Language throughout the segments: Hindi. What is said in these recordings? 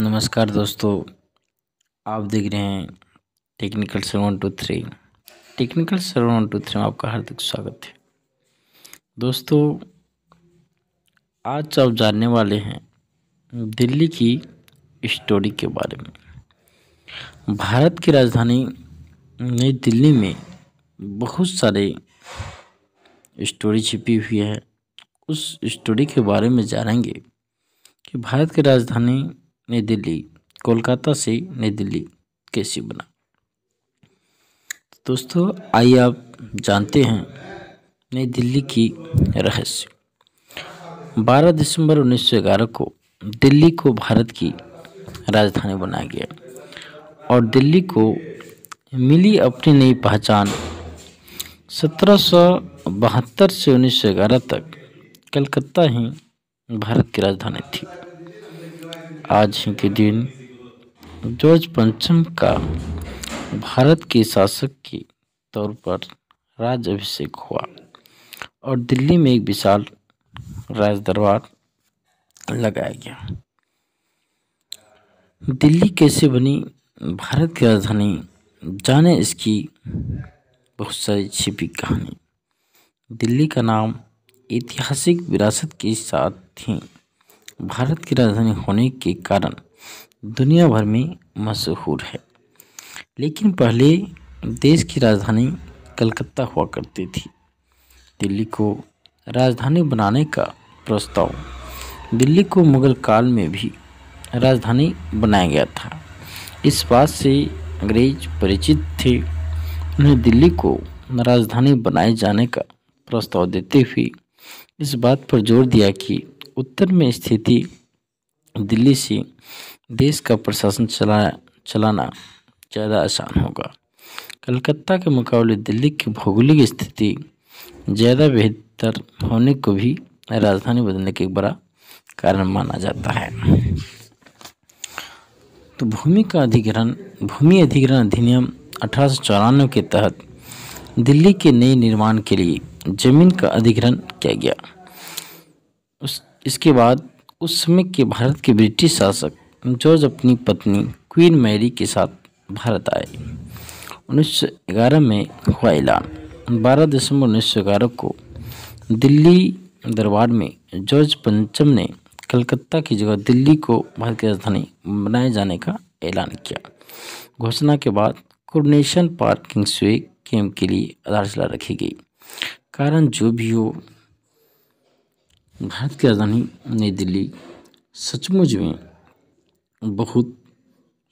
नमस्कार दोस्तों आप देख रहे हैं technical sir one two three technical sir one two three में आपका हार्दिक स्वागत है दोस्तों आज आप जानने वाले हैं दिल्ली की स्टोरी के बारे में भारत की राजधानी नई दिल्ली में बहुत सारे स्टोरी छिपी हुई है उस स्टोरी के बारे में जानेंगे कि भारत की राजधानी नई दिल्ली कोलकाता से नई दिल्ली कैसे बना तो दोस्तों आइए आप जानते हैं नई दिल्ली की रहस्य 12 दिसंबर 1911 को दिल्ली को भारत की राजधानी बनाया गया और दिल्ली को मिली अपनी नई पहचान सत्रह से उन्नीस तक कलकत्ता ही भारत की राजधानी थी आज के दिन जॉर्ज पंचम का भारत के शासक के तौर पर राज अभिषेक हुआ और दिल्ली में एक विशाल राज दरबार लगाया गया दिल्ली कैसे बनी भारत की राजधानी जाने इसकी बहुत सारी छिपी कहानी दिल्ली का नाम ऐतिहासिक विरासत के साथ थी भारत की राजधानी होने के कारण दुनिया भर में मशहूर है लेकिन पहले देश की राजधानी कलकत्ता हुआ करती थी दिल्ली को राजधानी बनाने का प्रस्ताव दिल्ली को मुगल काल में भी राजधानी बनाया गया था इस बात से अंग्रेज परिचित थे उन्हें दिल्ली को राजधानी बनाए जाने का प्रस्ताव देते हुए इस बात पर जोर दिया कि उत्तर में स्थिति दिल्ली से देश का प्रशासन चला चलाना ज़्यादा आसान होगा कलकत्ता के मुकाबले दिल्ली की भौगोलिक स्थिति ज़्यादा बेहतर होने को भी राजधानी बदलने का एक बड़ा कारण माना जाता है तो भूमि का अधिग्रहण भूमि अधिग्रहण अधिनियम अठारह के तहत दिल्ली के नए निर्माण के लिए जमीन का अधिग्रहण किया गया उस इसके बाद उस समय के भारत के ब्रिटिश शासक जॉर्ज अपनी पत्नी क्वीन मैरी के साथ भारत आए 1911 में हुआ ऐलान बारह दिसंबर उन्नीस को दिल्ली दरबार में जॉर्ज पंचम ने कलकत्ता की जगह दिल्ली को भारत की राजधानी बनाए जाने का ऐलान किया घोषणा के बाद कोरोनेशन पार्किंग स्वे कैम्प के लिए आधारशिला रखी गई कारण जो भी हो भारत की राजधानी नई दिल्ली सचमुच में बहुत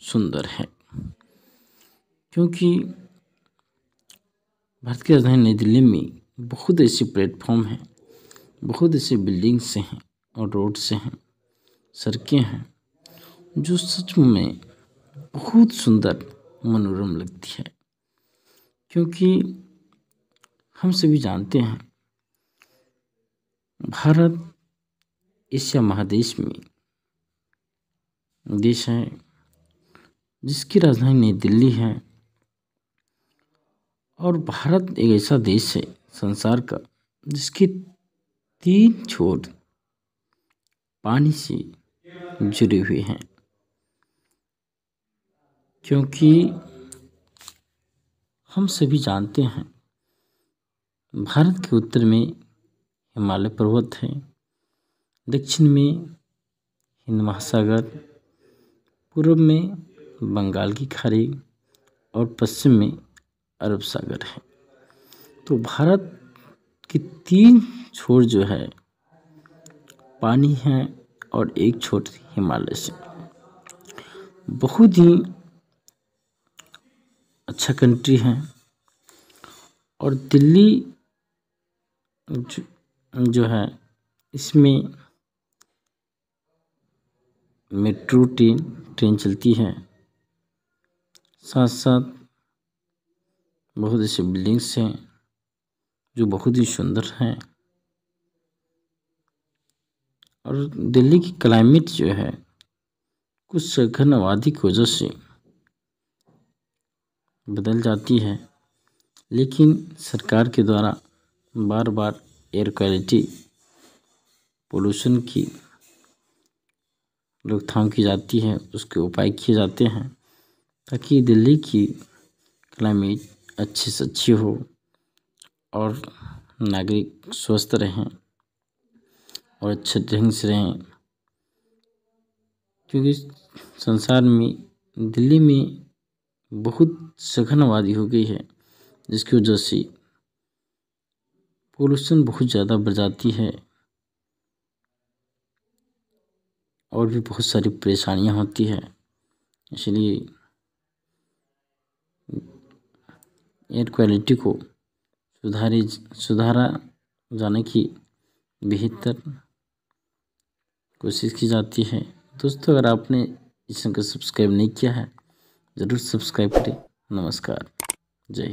सुंदर है क्योंकि भारत की राजधानी नई दिल्ली में बहुत ऐसे प्लेटफॉर्म हैं बहुत ऐसे बिल्डिंग्स हैं और रोड्स हैं सड़कें हैं जो सच में बहुत सुंदर मनोरम लगती है क्योंकि हम सभी जानते हैं भारत एशिया महादेश में देश है जिसकी राजधानी नई दिल्ली है और भारत एक ऐसा देश है संसार का जिसके तीन छोर पानी से जुड़े हुए हैं क्योंकि हम सभी जानते हैं भारत के उत्तर में हिमालय पर्वत है दक्षिण में हिंद महासागर पूर्व में बंगाल की खाड़ी और पश्चिम में अरब सागर है तो भारत के तीन छोर जो है पानी है और एक छोर हिमालय से बहुत ही अच्छा कंट्री है और दिल्ली जो है इसमें मेट्रो ट्रेन ट्रेन चलती है साथ साथ बहुत ऐसे बिल्डिंग्स हैं जो बहुत ही सुंदर हैं और दिल्ली की क्लाइमेट जो है कुछ घन आबादी की वजह से बदल जाती है लेकिन सरकार के द्वारा बार बार एयर क्वालिटी पोल्यूशन की रोकथाम की जाती है उसके उपाय किए जाते हैं ताकि दिल्ली की क्लाइमेट अच्छे से अच्छी हो और नागरिक स्वस्थ रहें और अच्छे ढंग से रहें क्योंकि संसार में दिल्ली में बहुत सघन आबादी हो गई है जिसकी वजह से पोल्यूशन बहुत ज़्यादा बढ़ जाती है और भी बहुत सारी परेशानियाँ होती है इसलिए एयर क्वालिटी को सुधारे सुधारा जाने की बेहतर कोशिश की जाती है दोस्तों अगर आपने इस चैनल को सब्सक्राइब नहीं किया है ज़रूर सब्सक्राइब करें नमस्कार जय हिंद